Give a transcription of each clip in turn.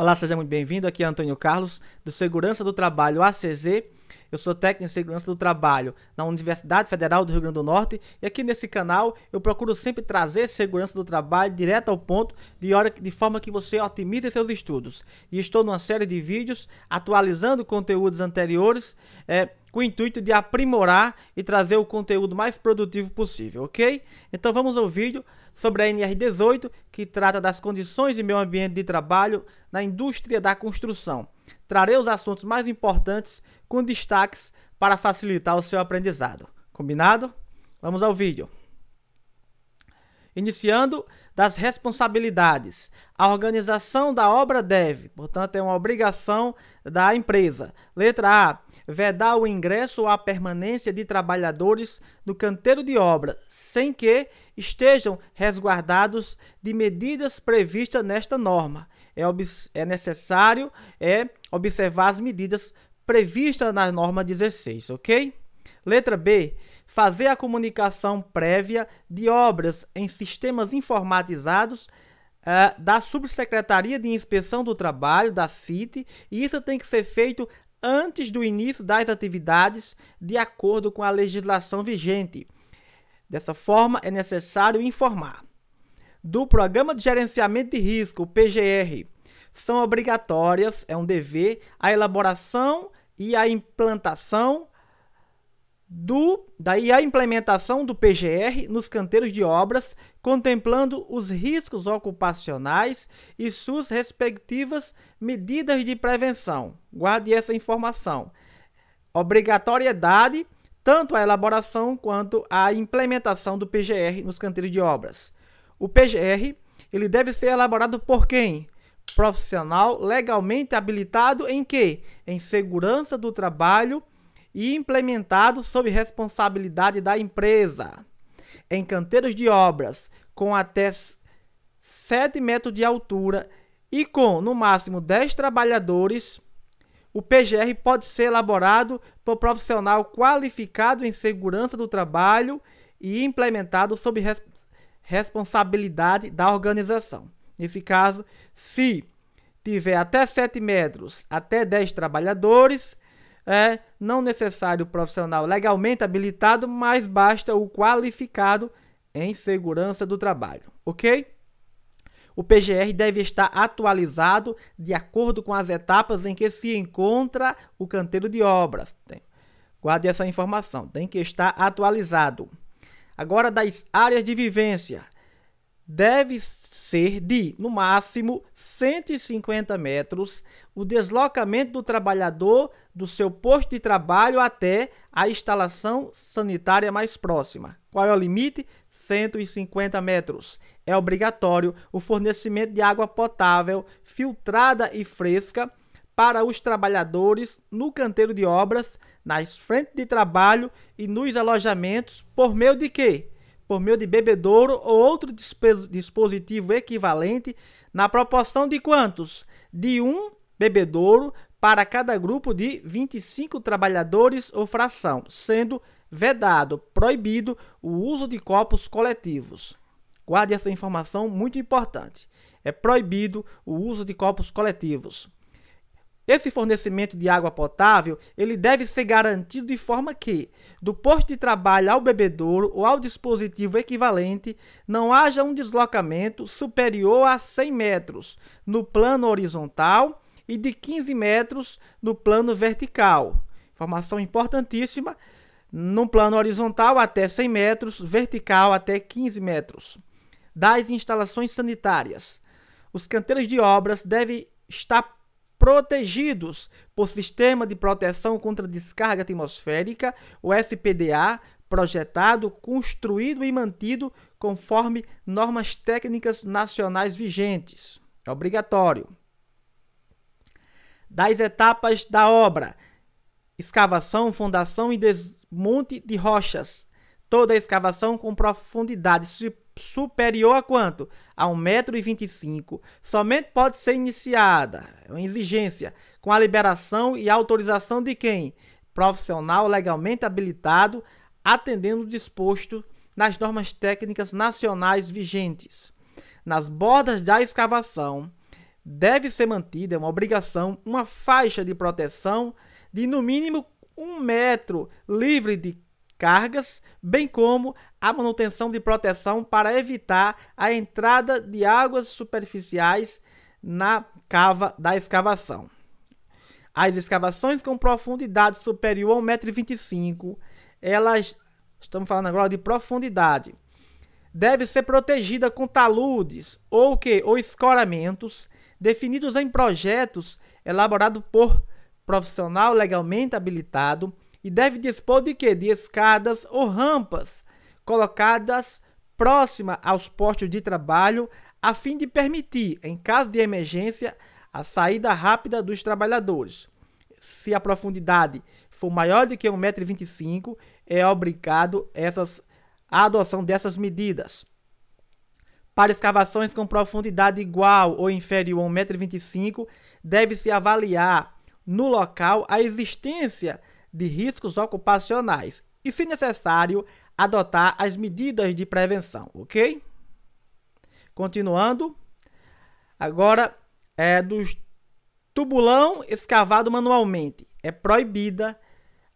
Olá, seja muito bem-vindo. Aqui é Antônio Carlos, do Segurança do Trabalho ACZ. Eu sou técnico em segurança do trabalho na Universidade Federal do Rio Grande do Norte e aqui nesse canal eu procuro sempre trazer segurança do trabalho direto ao ponto, de, hora, de forma que você otimize seus estudos. E estou numa série de vídeos atualizando conteúdos anteriores é, com o intuito de aprimorar e trazer o conteúdo mais produtivo possível, ok? Então vamos ao vídeo sobre a NR18, que trata das condições e meio ambiente de trabalho na indústria da construção. Trarei os assuntos mais importantes com destaques para facilitar o seu aprendizado. Combinado? Vamos ao vídeo. Iniciando, das responsabilidades. A organização da obra deve, portanto, é uma obrigação da empresa. Letra A. Vedar o ingresso ou a permanência de trabalhadores no canteiro de obra, sem que estejam resguardados de medidas previstas nesta norma. É, é necessário é observar as medidas previstas na norma 16, ok? Letra B fazer a comunicação prévia de obras em sistemas informatizados uh, da Subsecretaria de Inspeção do Trabalho, da CIT, e isso tem que ser feito antes do início das atividades, de acordo com a legislação vigente. Dessa forma, é necessário informar do Programa de Gerenciamento de Risco, PGR. São obrigatórias, é um dever, a elaboração e a implantação, do daí a implementação do PGR nos canteiros de obras, contemplando os riscos ocupacionais e suas respectivas medidas de prevenção. Guarde essa informação. Obrigatoriedade tanto a elaboração quanto a implementação do PGR nos canteiros de obras. O PGR ele deve ser elaborado por quem? Profissional legalmente habilitado em quê? Em segurança do trabalho e implementado sob responsabilidade da empresa em canteiros de obras com até 7 metros de altura e com no máximo 10 trabalhadores, o PGR pode ser elaborado por profissional qualificado em segurança do trabalho e implementado sob res responsabilidade da organização. Nesse caso, se tiver até 7 metros, até 10 trabalhadores é não necessário o profissional legalmente habilitado, mas basta o qualificado em segurança do trabalho, ok? O PGR deve estar atualizado de acordo com as etapas em que se encontra o canteiro de obras. Guarde essa informação, tem que estar atualizado. Agora, das áreas de vivência, deve ser de, no máximo, 150 metros, o deslocamento do trabalhador do seu posto de trabalho até a instalação sanitária mais próxima. Qual é o limite? 150 metros. É obrigatório o fornecimento de água potável, filtrada e fresca para os trabalhadores no canteiro de obras, nas frentes de trabalho e nos alojamentos, por meio de quê? por meio de bebedouro ou outro dispositivo equivalente, na proporção de quantos? De um bebedouro para cada grupo de 25 trabalhadores ou fração, sendo vedado, proibido o uso de copos coletivos. Guarde essa informação muito importante. É proibido o uso de copos coletivos. Esse fornecimento de água potável, ele deve ser garantido de forma que, do posto de trabalho ao bebedouro ou ao dispositivo equivalente, não haja um deslocamento superior a 100 metros no plano horizontal e de 15 metros no plano vertical. Informação importantíssima, no plano horizontal até 100 metros, vertical até 15 metros. Das instalações sanitárias, os canteiros de obras devem estar protegidos por Sistema de Proteção contra Descarga Atmosférica, o SPDA, projetado, construído e mantido conforme normas técnicas nacionais vigentes. É obrigatório. Das etapas da obra: escavação, fundação e desmonte de rochas, Toda a escavação com profundidade superior a quanto? A 1,25m, somente pode ser iniciada, é uma exigência, com a liberação e autorização de quem? Profissional legalmente habilitado, atendendo o disposto nas normas técnicas nacionais vigentes. Nas bordas da escavação, deve ser mantida, é uma obrigação, uma faixa de proteção de no mínimo um metro livre de cargas, bem como a manutenção de proteção para evitar a entrada de águas superficiais na cava da escavação. As escavações com profundidade superior a 1,25m, elas, estamos falando agora de profundidade, deve ser protegida com taludes ou que ou escoramentos definidos em projetos elaborado por profissional legalmente habilitado e deve dispor de quê? De escadas ou rampas colocadas próxima aos postos de trabalho a fim de permitir, em caso de emergência, a saída rápida dos trabalhadores. Se a profundidade for maior de que 1,25m, é obrigado essas, a adoção dessas medidas. Para escavações com profundidade igual ou inferior a 1,25m, deve-se avaliar no local a existência de de riscos ocupacionais e, se necessário, adotar as medidas de prevenção, ok? Continuando, agora é dos tubulão escavado manualmente. É proibida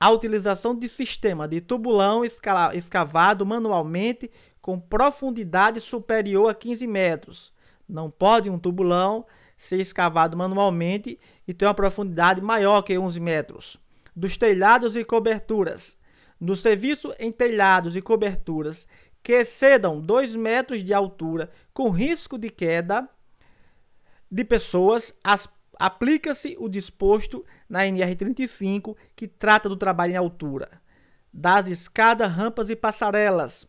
a utilização de sistema de tubulão escavado manualmente com profundidade superior a 15 metros. Não pode um tubulão ser escavado manualmente e ter uma profundidade maior que 11 metros dos telhados e coberturas, do serviço em telhados e coberturas que excedam 2 metros de altura com risco de queda de pessoas, aplica-se o disposto na NR35, que trata do trabalho em altura, das escadas, rampas e passarelas.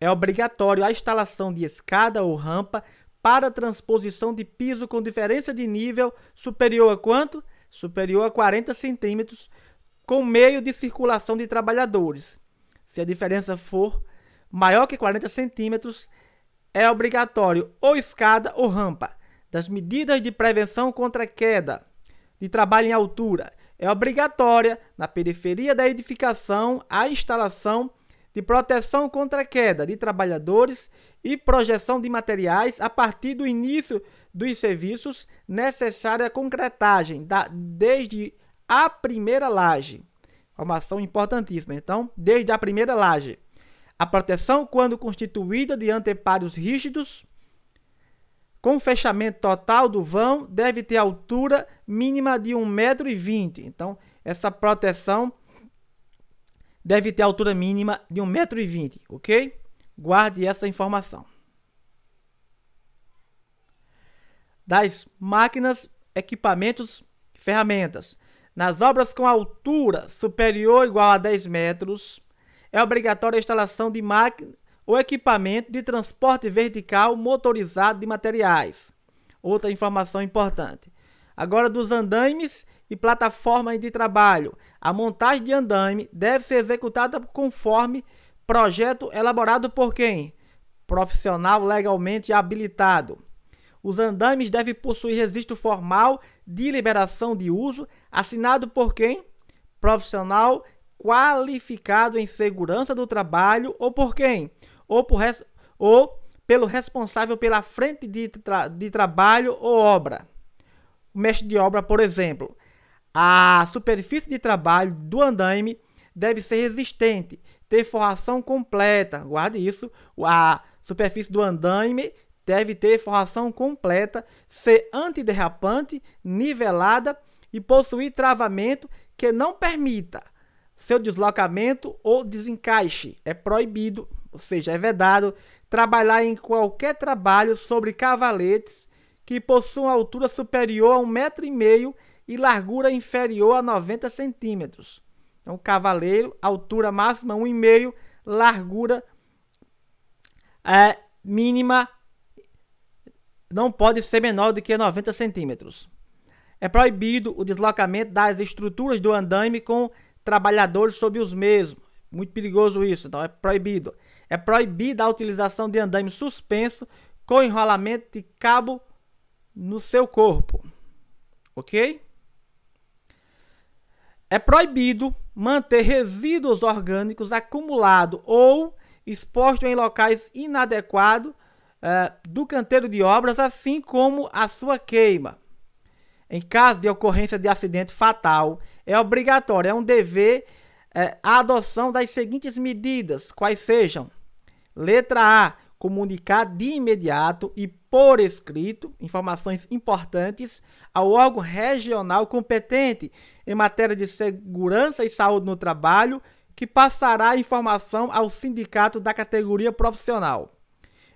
É obrigatório a instalação de escada ou rampa para transposição de piso com diferença de nível superior a quanto? Superior a 40 centímetros com meio de circulação de trabalhadores. Se a diferença for maior que 40 centímetros, é obrigatório ou escada ou rampa. Das medidas de prevenção contra queda de trabalho em altura, é obrigatória na periferia da edificação a instalação de proteção contra queda de trabalhadores e projeção de materiais a partir do início dos serviços necessária à concretagem da, desde a primeira laje. Informação importantíssima. Então, desde a primeira laje. A proteção, quando constituída de anteparos rígidos, com fechamento total do vão, deve ter altura mínima de 1,20m. Então, essa proteção deve ter altura mínima de 1,20m, ok? Guarde essa informação. Das máquinas, equipamentos, ferramentas. Nas obras com altura superior ou igual a 10 metros, é obrigatória a instalação de máquina ou equipamento de transporte vertical motorizado de materiais. Outra informação importante. Agora, dos andaimes e plataformas de trabalho. A montagem de andaime deve ser executada conforme projeto elaborado por quem? Profissional legalmente habilitado. Os andaimes devem possuir registro formal de liberação de uso, assinado por quem? Profissional qualificado em segurança do trabalho ou por quem? Ou, por res... ou pelo responsável pela frente de, tra... de trabalho ou obra. O mestre de obra, por exemplo. A superfície de trabalho do andaime deve ser resistente, ter forração completa. Guarde isso. A superfície do andaime deve ter forração completa, ser antiderrapante, nivelada e possuir travamento que não permita seu deslocamento ou desencaixe. É proibido, ou seja, é vedado trabalhar em qualquer trabalho sobre cavaletes que possuam altura superior a um metro e meio e largura inferior a 90 centímetros. Então, cavaleiro, altura máxima 1,5, largura é, mínima não pode ser menor do que 90 centímetros. É proibido o deslocamento das estruturas do andaime com trabalhadores sobre os mesmos. Muito perigoso isso, então é proibido. É proibida a utilização de andaime suspenso com enrolamento de cabo no seu corpo. Ok? É proibido manter resíduos orgânicos acumulados ou expostos em locais inadequados uh, do canteiro de obras, assim como a sua queima. Em caso de ocorrência de acidente fatal, é obrigatório, é um dever uh, a adoção das seguintes medidas, quais sejam: letra A, comunicar de imediato e por escrito informações importantes ao órgão regional competente em matéria de segurança e saúde no trabalho, que passará a informação ao sindicato da categoria profissional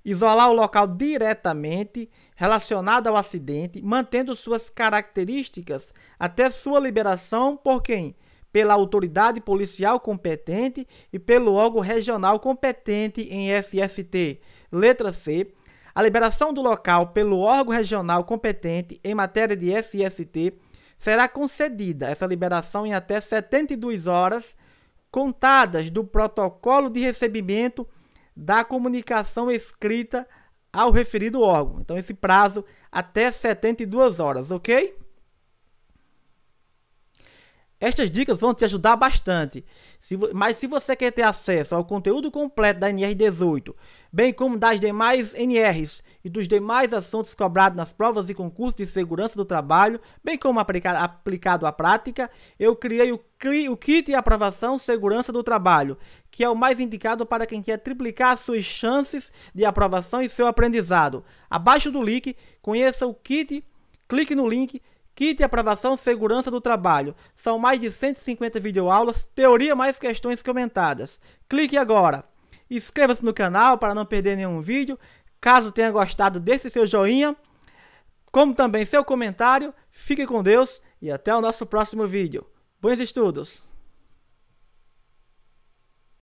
isolar o local diretamente relacionado ao acidente, mantendo suas características até sua liberação por quem? Pela autoridade policial competente e pelo órgão regional competente em SST. Letra C. A liberação do local pelo órgão regional competente em matéria de SST será concedida essa liberação em até 72 horas contadas do protocolo de recebimento da comunicação escrita ao referido órgão. Então, esse prazo até 72 horas, ok? Estas dicas vão te ajudar bastante, se, mas se você quer ter acesso ao conteúdo completo da NR18, bem como das demais NRs e dos demais assuntos cobrados nas provas e concursos de segurança do trabalho, bem como aplica aplicado à prática, eu criei o, CRI, o Kit Aprovação Segurança do Trabalho, que é o mais indicado para quem quer triplicar suas chances de aprovação e seu aprendizado. Abaixo do link, conheça o Kit, clique no link Kit, e aprovação, segurança do trabalho. São mais de 150 videoaulas, teoria mais questões comentadas. Clique agora. Inscreva-se no canal para não perder nenhum vídeo. Caso tenha gostado, deixe seu joinha, como também seu comentário. Fique com Deus e até o nosso próximo vídeo. Bons estudos!